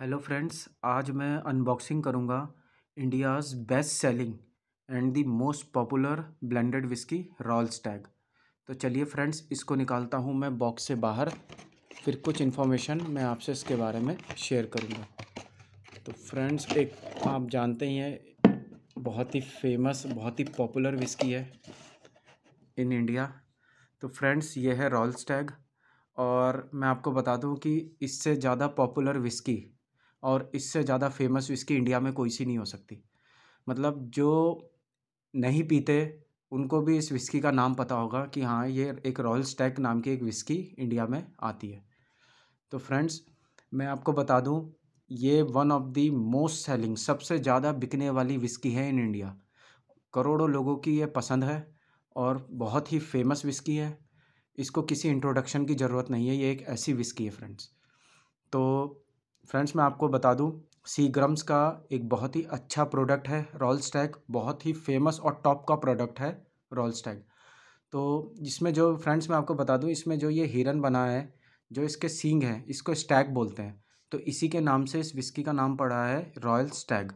hello friends आज मैं unboxing करूँगा India's best selling and the most popular blended whisky Royal Stag तो चलिए फ्रेंड्स इसको निकालता हूँ मैं बॉक्स से बाहर फिर कुछ इन्फॉर्मेशन मैं आपसे इसके बारे में शेयर करूँगा तो फ्रेंड्स एक आप जानते ही हैं बहुत ही फेमस बहुत ही पॉपुलर विस्की है इन इंडिया तो फ्रेंड्स ये है रॉल्स टैग और मैं आपको बता दूं कि इससे ज़्यादा पॉपुलर विस्की और इससे ज़्यादा फेमस विस्की इंडिया में कोई सी नहीं हो सकती मतलब जो नहीं पीते उनको भी इस विस्की का नाम पता होगा कि हाँ ये एक रॉयल स्टैक नाम की एक विस्की इंडिया में आती है तो फ्रेंड्स मैं आपको बता दूं ये one of the most selling सबसे ज़्यादा बिकने वाली विस्की है इन इंडिया करोड़ों लोगों की ये पसंद है और बहुत ही फेमस विस्की है इसको किसी इंट्रोडक्शन की ज़रूरत नहीं है ये एक ऐसी विस्की है फ्रेंड्स तो फ्रेंड्स मैं आपको बता दूं सी ग्रम्स का एक बहुत ही अच्छा प्रोडक्ट है रॉयल स्टैग बहुत ही फेमस और टॉप का प्रोडक्ट है रॉयल स्टैग तो जिसमें जो फ्रेंड्स मैं आपको बता दूं इसमें जो ये हिरन बना है जो इसके सींग हैं इसको स्टैग बोलते हैं तो इसी के नाम से इस विस्की का नाम पड़ा है रॉयल स्टैग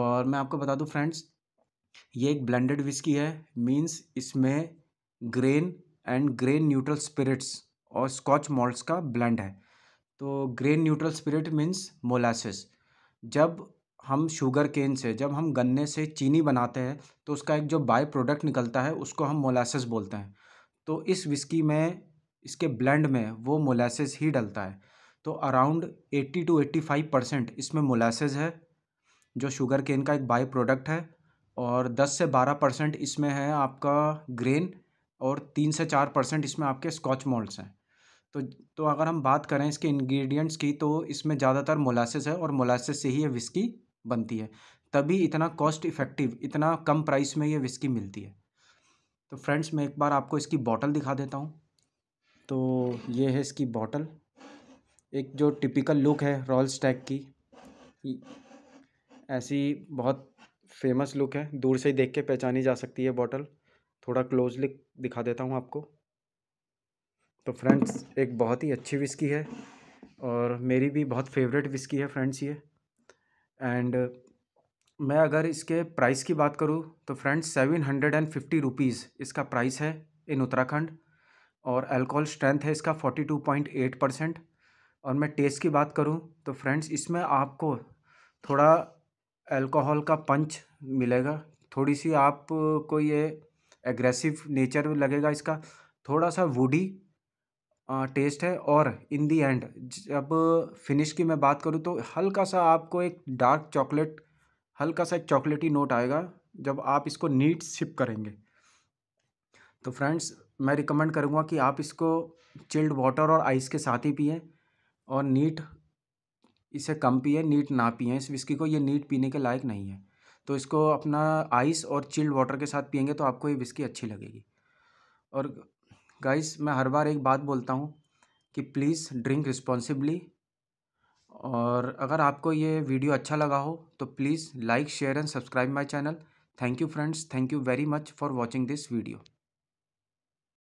और मैं आपको बता दूं फ्रेंड्स ये एक ब्लेंडेड विस्की है मींस इसमें grain and grain neutral spirits और स्कॉच मॉल्ट का ब्लेंड है तो grain neutral spirit means molasses जब हम शुगर केन से जब हम गन्ने से चीनी बनाते हैं तो उसका एक जो बाय प्रोडक्ट निकलता है उसको हम मोलासिस बोलते हैं तो इस विस्की में इसके ब्लेंड में वो मोलासिस ही डलता है तो around eighty to five percent इसमें मोलासिस है जो शुगर केन का एक बाय प्रोडक्ट है और दस से बारह परसेंट इसमें है आपका ग्रेन और तीन से चार परसेंट इसमें आपके स्कॉच मोल्ट्स हैं तो तो अगर हम बात करें इसके इंग्रेडिएंट्स की तो इसमें ज़्यादातर मोलासेस है और मोलासेस से ही ये विस्की बनती है तभी इतना कॉस्ट इफ़ेक्टिव इतना कम प्राइस में ये विस्की मिलती है तो फ्रेंड्स मैं एक बार आपको इसकी बॉटल दिखा देता हूँ तो ये है इसकी बॉटल एक जो टिपिकल लुक है रॉल्स स्टैग की ऐसी बहुत फेमस लुक है दूर से ही देख के पहचानी जा सकती है बॉटल थोड़ा क्लोजली दिखा देता हूँ आपको तो फ्रेंड्स एक बहुत ही अच्छी विस्की है और मेरी भी बहुत फेवरेट विस्की है फ्रेंड्स ये एंड मैं अगर इसके प्राइस की बात करूँ तो friends seven hundred and fifty rupees इसका प्राइस है इन उत्तराखंड और अल्कोहल स्ट्रेंथ है इसका forty two point eight percent और मैं टेस्ट की बात करूँ तो फ्रेंड्स इसमें आपको थोड़ा अल्कोहल का पंच मिलेगा थोड़ी सी आप को ये एग्रेसिव नेचर लगेगा इसका थोड़ा सा वुडी टेस्ट है और इन दी एंड जब फिनिश की मैं बात करूँ तो हल्का सा आपको एक डार्क चॉकलेट हल्का सा एक चॉकलेटी नोट आएगा जब आप इसको नीट सिप करेंगे तो फ्रेंड्स मैं रिकमेंड करूँगा कि आप इसको चिल्ड वाटर और आइस के साथ ही पिए और नीट इसे कम पिए नीट ना पिए इस विस्की को ये नीट पीने के लायक नहीं है तो इसको अपना आइस और चिल्ड वाटर के साथ पियेंगे तो आपको ये विस्की अच्छी लगेगी और गाइस मैं हर बार एक बात बोलता हूँ कि प्लीज़ ड्रिंक रिस्पॉन्सिबली और अगर आपको ये वीडियो अच्छा लगा हो तो please like share and subscribe my channel thank you friends thank you very much for watching this video